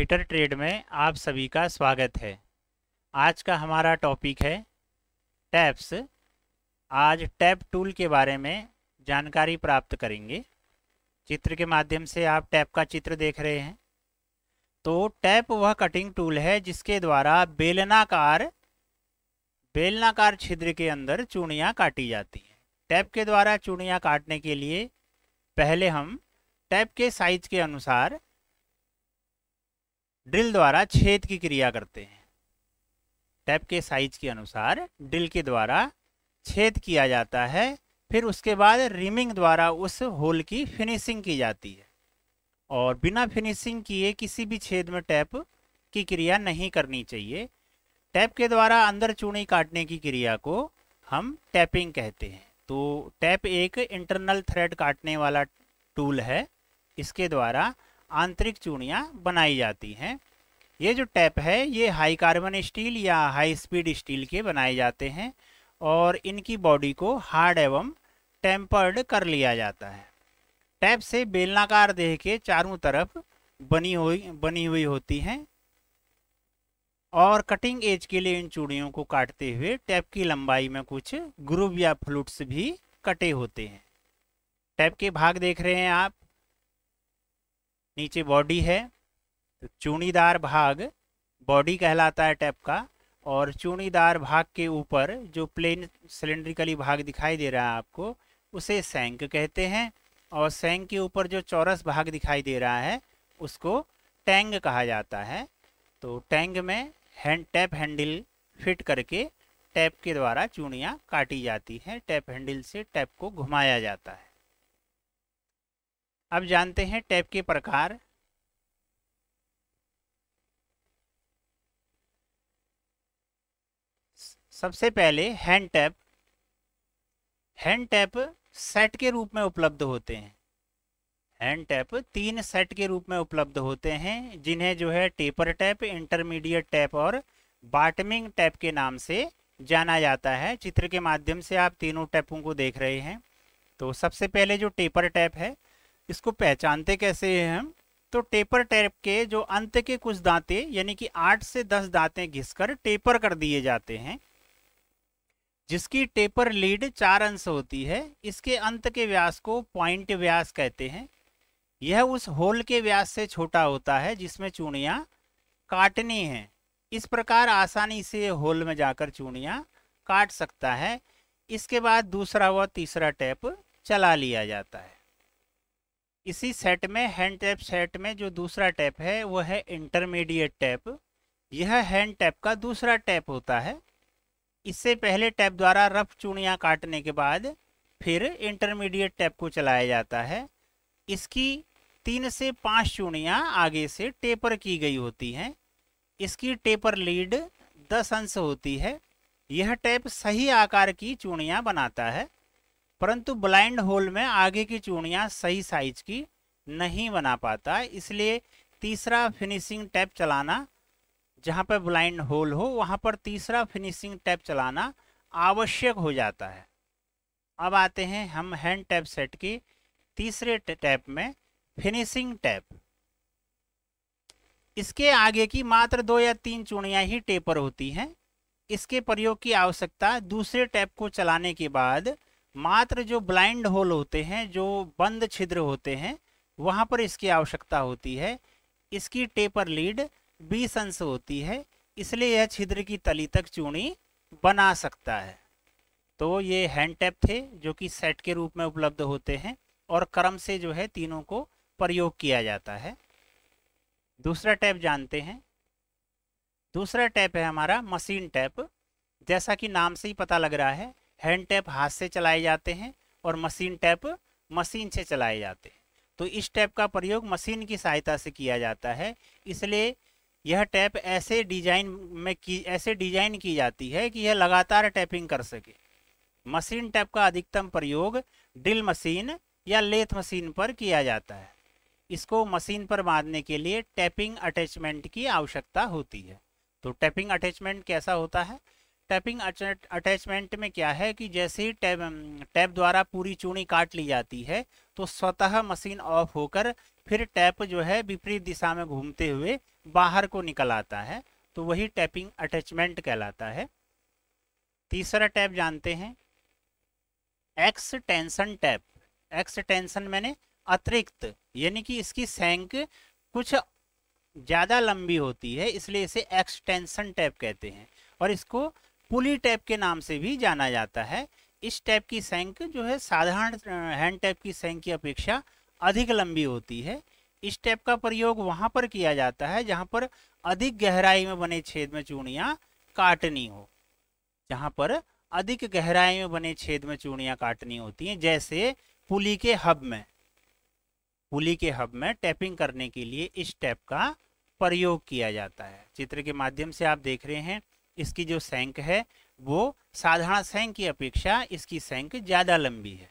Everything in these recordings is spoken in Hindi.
फिटर ट्रेड में आप सभी का स्वागत है आज का हमारा टॉपिक है टैप्स आज टैप टूल के बारे में जानकारी प्राप्त करेंगे चित्र के माध्यम से आप टैप का चित्र देख रहे हैं तो टैप वह कटिंग टूल है जिसके द्वारा बेलनाकार बेलनाकार छिद्र के अंदर चूड़ियाँ काटी जाती हैं टैप के द्वारा चूड़ियाँ काटने के लिए पहले हम टैप के साइज के अनुसार ड्रिल द्वारा छेद की क्रिया करते हैं टैप के साइज के अनुसार ड्रिल के द्वारा छेद किया जाता है फिर उसके बाद रिमिंग द्वारा उस होल की फिनिशिंग की जाती है और बिना फिनिशिंग किए किसी भी छेद में टैप की क्रिया नहीं करनी चाहिए टैप के द्वारा अंदर चूड़ी काटने की क्रिया को हम टैपिंग कहते हैं तो टैप एक इंटरनल थ्रेड काटने वाला टूल है इसके द्वारा आंतरिक चूड़ियाँ बनाई जाती हैं ये जो टैप है ये हाई कार्बन स्टील या हाई स्पीड स्टील के बनाए जाते हैं और इनकी बॉडी को हार्ड एवं टेम्पर्ड कर लिया जाता है टैप से बेलनाकार देह के चारों तरफ बनी हुई बनी हुई होती हैं और कटिंग एज के लिए इन चूड़ियों को काटते हुए टैप की लंबाई में कुछ ग्रुव या फ्लूट्स भी कटे होते हैं टैप के भाग देख रहे हैं आप नीचे बॉडी है तो चूड़ीदार भाग बॉडी कहलाता है टैप का और चूड़ीदार भाग के ऊपर जो प्लेन सिलेंड्रिकली भाग दिखाई दे रहा है आपको उसे सैंक कहते हैं और सैंक के ऊपर जो चौरस भाग दिखाई दे रहा है उसको टैंग कहा जाता है तो टैंग में हैंड टैप हैंडल फिट करके टैप के द्वारा चूड़ियाँ काटी जाती हैं टैप हैंडल से टैप को घुमाया जाता है अब जानते हैं टैब के प्रकार सबसे पहले hand tap hand tap set के रूप में उपलब्ध होते हैं हैंड टैप तीन सेट के रूप में उपलब्ध होते हैं जिन्हें जो है टेपर टैप इंटरमीडिएट टैप और बाटमिंग टैप के नाम से जाना जाता है चित्र के माध्यम से आप तीनों टैपों को देख रहे हैं तो सबसे पहले जो टेपर टैप है इसको पहचानते कैसे हैं हम तो टेपर टैप के जो अंत के कुछ दांते यानी कि आठ से दस दांते घिसकर टेपर कर दिए जाते हैं जिसकी टेपर लीड चार अंश होती है इसके अंत के व्यास को पॉइंट व्यास कहते हैं यह उस होल के व्यास से छोटा होता है जिसमें चूड़ियाँ काटनी हैं इस प्रकार आसानी से होल में जाकर चूड़ियाँ काट सकता है इसके बाद दूसरा व तीसरा टैप चला लिया जाता है इसी सेट में हैंड टैप सेट में जो दूसरा टैप है वो है इंटरमीडिएट टैप यह हैंड टैप का दूसरा टैप होता है इससे पहले टैप द्वारा रफ चूड़ियाँ काटने के बाद फिर इंटरमीडिएट टैप को चलाया जाता है इसकी तीन से पाँच चूड़ियाँ आगे से टेपर की गई होती हैं इसकी टेपर लीड दस अंश होती है यह टैप सही आकार की चूड़ियाँ बनाता है परंतु ब्लाइंड होल में आगे की चूड़ियाँ सही साइज की नहीं बना पाता इसलिए तीसरा फिनिशिंग टैप चलाना जहाँ पर ब्लाइंड होल हो वहाँ पर तीसरा फिनिशिंग टैप चलाना आवश्यक हो जाता है अब आते हैं हम हैंड टैप सेट की तीसरे टैप में फिनिशिंग टैप इसके आगे की मात्र दो या तीन चूड़ियाँ ही टेपर होती हैं इसके प्रयोग की आवश्यकता दूसरे टैप को चलाने के बाद मात्र जो ब्लाइंड होल होते हैं जो बंद छिद्र होते हैं वहाँ पर इसकी आवश्यकता होती है इसकी टेपर लीड बीस अंश होती है इसलिए यह छिद्र की तली तक चूड़ी बना सकता है तो ये हैंड टैप थे जो कि सेट के रूप में उपलब्ध होते हैं और क्रम से जो है तीनों को प्रयोग किया जाता है दूसरा टैप जानते हैं दूसरा टैप है हमारा मशीन टैप जैसा कि नाम से ही पता लग रहा है हैंड टैप हाथ से चलाए जाते हैं और मशीन टैप मशीन से चलाए जाते हैं तो इस टैप का प्रयोग मशीन की सहायता से किया जाता है इसलिए यह टैप ऐसे डिजाइन में की ऐसे डिजाइन की जाती है कि यह लगातार टैपिंग कर सके मशीन टैप का अधिकतम प्रयोग ड्रिल मशीन या लेथ मशीन पर किया जाता है इसको मशीन पर बांधने के लिए टैपिंग अटैचमेंट की आवश्यकता होती है तो टैपिंग अटैचमेंट कैसा होता है टैपिंग अटैचमेंट में क्या है कि जैसे ही टैब टैब द्वारा पूरी चूड़ी काट ली जाती है तो स्वतः मशीन ऑफ होकर फिर टैप जो है विपरीत दिशा में घूमते हुए बाहर को निकल आता है तो वही टैपिंग अटैचमेंट कहलाता है तीसरा टैप जानते हैं extension tap extension मैंने अतिरिक्त यानी कि इसकी सेंक कुछ ज़्यादा लंबी होती है इसलिए इसे एक्सटेंशन टैप कहते हैं और इसको पुली टैप के नाम से भी जाना जाता है इस टैप की सैंक जो है साधारण हैंड टैप की सैंक की अपेक्षा अधिक लंबी होती है इस टैप का प्रयोग वहाँ पर किया जाता है जहाँ पर अधिक गहराई में बने छेद में चूड़ियाँ काटनी हो जहाँ पर अधिक गहराई में बने छेद में चूड़ियाँ काटनी होती हैं जैसे पुली के हब में पुली के हब में टैपिंग करने के लिए इस टैप का प्रयोग किया जाता है चित्र के माध्यम से आप देख रहे हैं इसकी जो सैंक है वो साधारण सैंक की अपेक्षा इसकी सैंक ज़्यादा लंबी है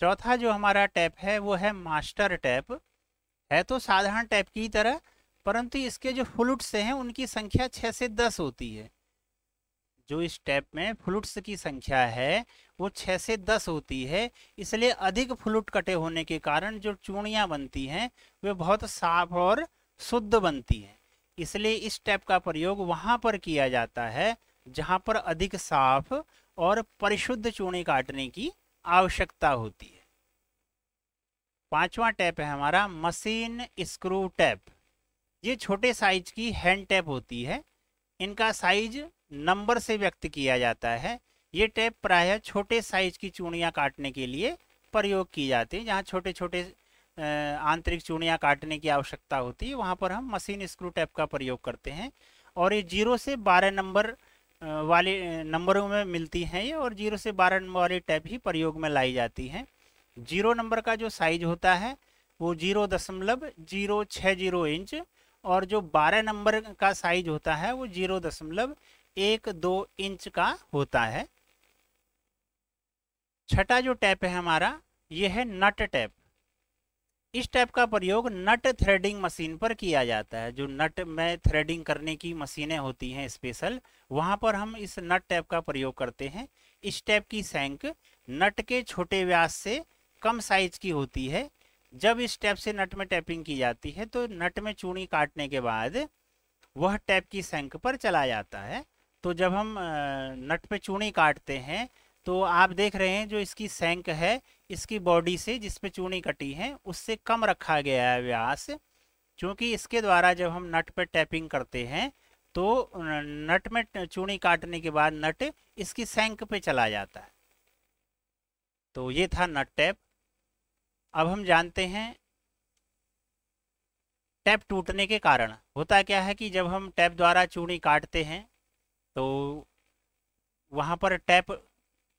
चौथा जो हमारा टैप है वो है मास्टर टैप है तो साधारण टैप की तरह परंतु इसके जो फ्लूट्स हैं उनकी संख्या छः से दस होती है जो इस टैप में फ्लूट्स की संख्या है वो छः से दस होती है इसलिए अधिक फ्लूट कटे होने के कारण जो चूड़ियाँ बनती हैं वे बहुत साफ और शुद्ध बनती हैं इसलिए इस टाइप का प्रयोग वहाँ पर किया जाता है जहाँ पर अधिक साफ और परिशुद्ध चूने काटने की आवश्यकता होती है पांचवा टैप है हमारा मशीन स्क्रू टैप ये छोटे साइज की हैंड टैप होती है इनका साइज नंबर से व्यक्त किया जाता है ये टैप प्रायः छोटे साइज की चूड़ियाँ काटने के लिए प्रयोग की जाती है जहाँ छोटे छोटे आंतरिक चूड़ियाँ काटने की आवश्यकता होती है वहाँ पर हम मशीन स्क्रू टैप का प्रयोग करते हैं और ये जीरो से बारह नंबर वाले नंबरों में मिलती हैं ये और जीरो से बारह नंबर वाली टैप ही प्रयोग में लाई जाती हैं जीरो नंबर का जो साइज होता है वो जीरो दशमलव जीरो छः जीरो इंच और जो बारह नंबर का साइज होता है वो जीरो दशमलव एक दो इंच का होता है छठा जो टैप है हमारा ये है नट टैप इस टाइप का प्रयोग नट थ्रेडिंग मशीन पर किया जाता है जो नट में थ्रेडिंग करने की मशीनें होती हैं स्पेशल वहाँ पर हम इस नट टाइप का प्रयोग करते हैं इस टाइप की सैंक नट के छोटे व्यास से कम साइज की होती है जब इस टैप से नट में टैपिंग की जाती है तो नट में चूड़ी काटने के बाद वह टैप की सैंक पर चला जाता है तो जब हम नट पे चूड़ी काटते हैं तो आप देख रहे हैं जो इसकी सैंक है इसकी बॉडी से जिसपे चूनी कटी है उससे कम रखा गया है व्यास क्योंकि इसके द्वारा जब हम नट पर टैपिंग करते हैं तो नट में चूनी काटने के बाद नट इसकी सैंक पे चला जाता है तो ये था नट टैप अब हम जानते हैं टैप टूटने के कारण होता क्या है कि जब हम टैप द्वारा चूनी काटते हैं तो वहाँ पर टैप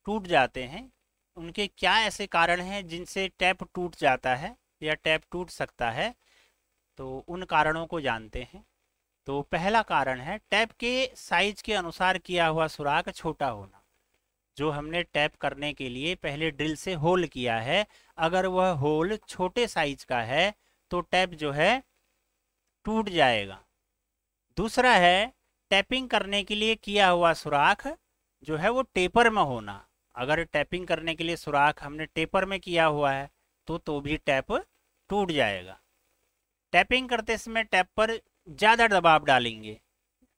टूट जाते हैं उनके क्या ऐसे कारण हैं जिनसे टैप टूट जाता है या टैप टूट सकता है तो उन कारणों को जानते हैं तो पहला कारण है टैप के साइज के अनुसार किया हुआ सुराख छोटा होना जो हमने टैप करने के लिए पहले ड्रिल से होल किया है अगर वह होल छोटे साइज का है तो टैप जो है टूट जाएगा दूसरा है टैपिंग करने के लिए किया हुआ सुराख जो है वो टेपर में होना अगर टैपिंग करने के लिए सुराख हमने टेपर में किया हुआ है तो तो भी टैप टूट जाएगा टैपिंग करते समय टैप पर ज़्यादा दबाव डालेंगे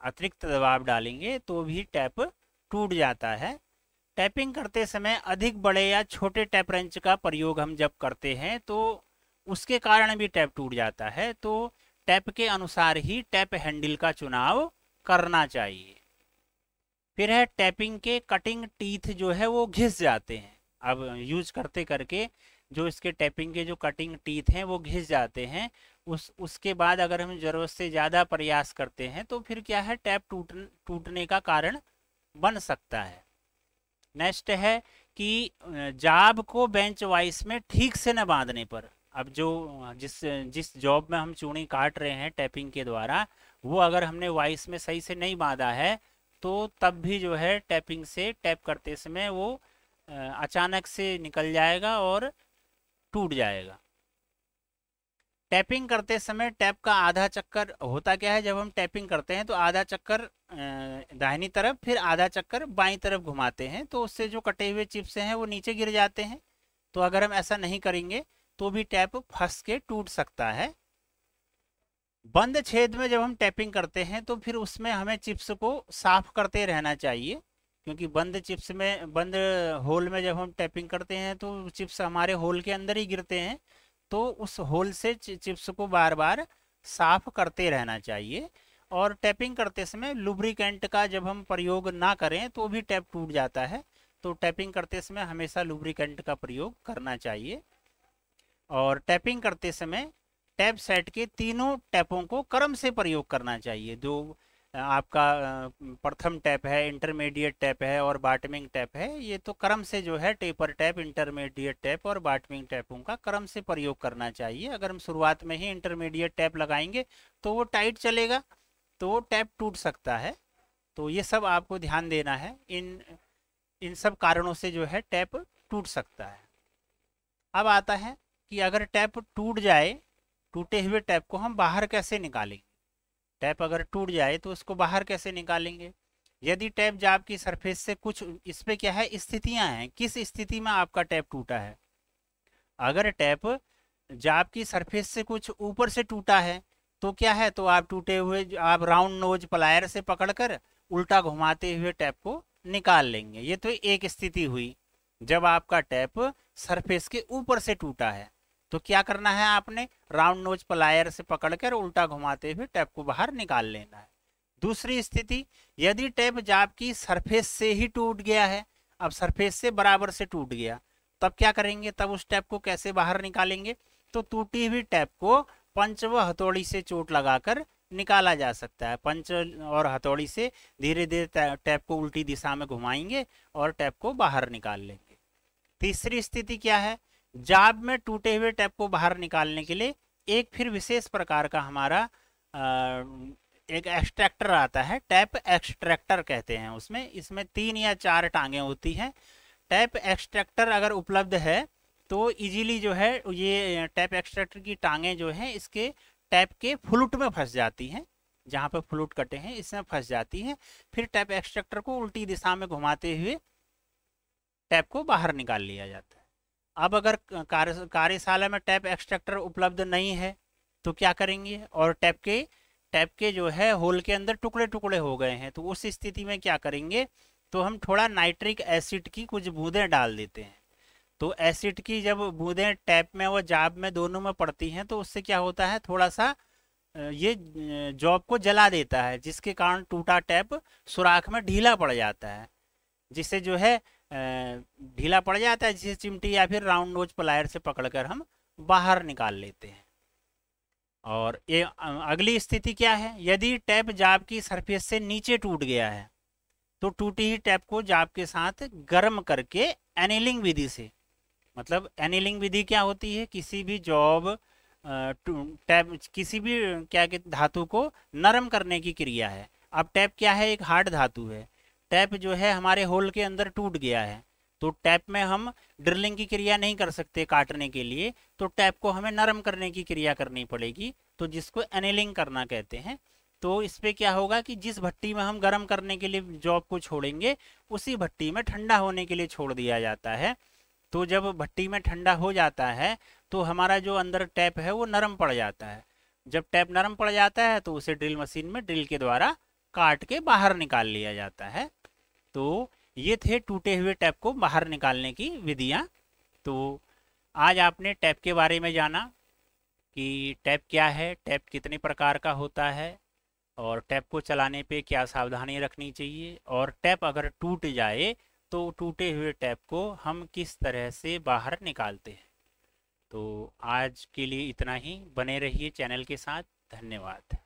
अतिरिक्त दबाव डालेंगे तो भी टैप टूट जाता है टैपिंग करते समय अधिक बड़े या छोटे टैप रेंच का प्रयोग हम जब करते हैं तो उसके कारण भी टैप टूट जाता है तो टैप के अनुसार ही टैप हैंडल का चुनाव करना चाहिए फिर है टैपिंग के कटिंग टीथ जो है वो घिस जाते हैं अब यूज करते करके जो इसके टैपिंग के जो कटिंग टीथ हैं वो घिस जाते हैं उस उसके बाद अगर हम ज़रूरत से ज़्यादा प्रयास करते हैं तो फिर क्या है टैप टूट टूटने का कारण बन सकता है नेक्स्ट है कि जॉब को बेंच वाइस में ठीक से न बांधने पर अब जो जिस जिस जॉब में हम चूड़ी काट रहे हैं टैपिंग के द्वारा वो अगर हमने वाइस में सही से नहीं बांधा है तो तब भी जो है टैपिंग से टैप करते समय वो अचानक से निकल जाएगा और टूट जाएगा टैपिंग करते समय टैप का आधा चक्कर होता क्या है जब हम टैपिंग करते हैं तो आधा चक्कर दाहिनी तरफ फिर आधा चक्कर बाई तरफ घुमाते हैं तो उससे जो कटे हुए चिप्स हैं वो नीचे गिर जाते हैं तो अगर हम ऐसा नहीं करेंगे तो भी टैप फंस के टूट सकता है बंद छेद में जब हम टैपिंग करते हैं तो फिर उसमें हमें चिप्स को साफ करते रहना चाहिए क्योंकि बंद चिप्स में बंद होल में जब हम टैपिंग करते हैं तो चिप्स हमारे होल के अंदर ही गिरते हैं तो उस होल से चिप्स को बार बार साफ करते रहना चाहिए और टैपिंग करते समय लुब्रिकेंट का जब हम प्रयोग ना करें तो भी टैप टूट जाता है तो टैपिंग करते समय हमेशा लुब्रिकेंट का प्रयोग करना चाहिए और टैपिंग करते समय टैब सेट के तीनों टैपों को क्रम से प्रयोग करना चाहिए जो आपका प्रथम टैप है इंटरमीडिएट टैप है और बाटमिंग टैप है ये तो क्रम से जो है टेपर टैप इंटरमीडिएट टैप और बाटमिंग टैपों का क्रम से प्रयोग करना चाहिए अगर हम शुरुआत में ही इंटरमीडिएट टैप लगाएंगे तो वो टाइट चलेगा तो वो टैप टूट सकता है तो ये सब आपको ध्यान देना है इन इन सब कारणों से जो है टैप टूट सकता है अब आता है कि अगर टैप टूट जाए टूटे हुए टैप को हम बाहर कैसे निकालेंगे टैप अगर टूट जाए तो उसको बाहर कैसे निकालेंगे यदि टैप जाब की सरफेस से कुछ इस पर क्या है स्थितियां हैं किस स्थिति में आपका टैप टूटा है अगर टैप जाब की सरफेस से कुछ ऊपर से टूटा है तो क्या है तो आप टूटे हुए आप राउंड नोज प्लायर से पकड़कर उल्टा घुमाते हुए टैप को निकाल लेंगे ये तो एक स्थिति हुई जब आपका टैप सरफेस के ऊपर से टूटा है तो क्या करना है आपने राउंड नोज प्लायर से पकड़कर उल्टा घुमाते हुए टैप को बाहर निकाल लेना है दूसरी स्थिति यदि टैप जाप की सरफेस से ही टूट गया है अब सरफेस से बराबर से टूट गया तब क्या करेंगे तब उस टैप को कैसे बाहर निकालेंगे तो टूटी हुई टैप को पंच व हथौड़ी से चोट लगाकर निकाला जा सकता है पंच और हथौड़ी से धीरे धीरे टैप को उल्टी दिशा में घुमाएंगे और टैप को बाहर निकाल लेंगे तीसरी स्थिति क्या है जाब में टूटे हुए टैप को बाहर निकालने के लिए एक फिर विशेष प्रकार का हमारा एक एक्सट्रैक्टर आता है टैप एक्सट्रैक्टर कहते हैं उसमें इसमें तीन या चार टांगे होती हैं टैप एक्सट्रैक्टर अगर उपलब्ध है तो इजीली जो है ये टैप एक्सट्रैक्टर की टांगे जो हैं इसके टैप के फ्लूट में फंस जाती हैं जहाँ पर फ्लूट कटे हैं इसमें फंस जाती हैं फिर टैप एक्सट्रैक्टर को उल्टी दिशा में घुमाते हुए टैप को बाहर निकाल लिया जाता है अब अगर कार्य कार्यशाला में टैप एक्सट्रैक्टर उपलब्ध नहीं है तो क्या करेंगे और टैप के टैप के जो है होल के अंदर टुकड़े टुकड़े हो गए हैं तो उस स्थिति में क्या करेंगे तो हम थोड़ा नाइट्रिक एसिड की कुछ बूंदें डाल देते हैं तो एसिड की जब बूंदें टैप में व जाब में दोनों में पड़ती हैं तो उससे क्या होता है थोड़ा सा ये जॉब को जला देता है जिसके कारण टूटा टैप सुराख में ढीला पड़ जाता है जिससे जो है ढीला पड़ जाता है जिसे चिमटी या फिर राउंड नोज प्लायर से पकड़कर हम बाहर निकाल लेते हैं और ये अगली स्थिति क्या है यदि टैप जाप की सरफेस से नीचे टूट गया है तो टूटी ही टैप को जाब के साथ गर्म करके एनिलिंग विधि से मतलब एनिलिंग विधि क्या होती है किसी भी जॉब टैप किसी भी क्या धातु को नरम करने की क्रिया है अब टैप क्या है एक हार्ड धातु है टैप जो है हमारे होल के अंदर टूट गया है तो टैप में हम ड्रिलिंग की क्रिया नहीं कर सकते काटने के लिए तो टैप को हमें नरम करने की क्रिया करनी पड़ेगी तो जिसको एनेलिंग करना कहते हैं तो इस पर क्या होगा कि जिस भट्टी में हम गर्म करने के लिए जॉब को छोड़ेंगे उसी भट्टी में ठंडा होने के लिए छोड़ दिया जाता है तो जब भट्टी में ठंडा हो जाता है तो हमारा जो अंदर टैप है वो नरम पड़ जाता है जब टैप नरम पड़ जाता है तो उसे ड्रिल मशीन में ड्रिल के द्वारा काट के बाहर निकाल लिया जाता है तो ये थे टूटे हुए टैप को बाहर निकालने की विधियाँ तो आज आपने टैप के बारे में जाना कि टैप क्या है टैप कितने प्रकार का होता है और टैप को चलाने पे क्या सावधानी रखनी चाहिए और टैप अगर टूट जाए तो टूटे हुए टैप को हम किस तरह से बाहर निकालते हैं तो आज के लिए इतना ही बने रहिए चैनल के साथ धन्यवाद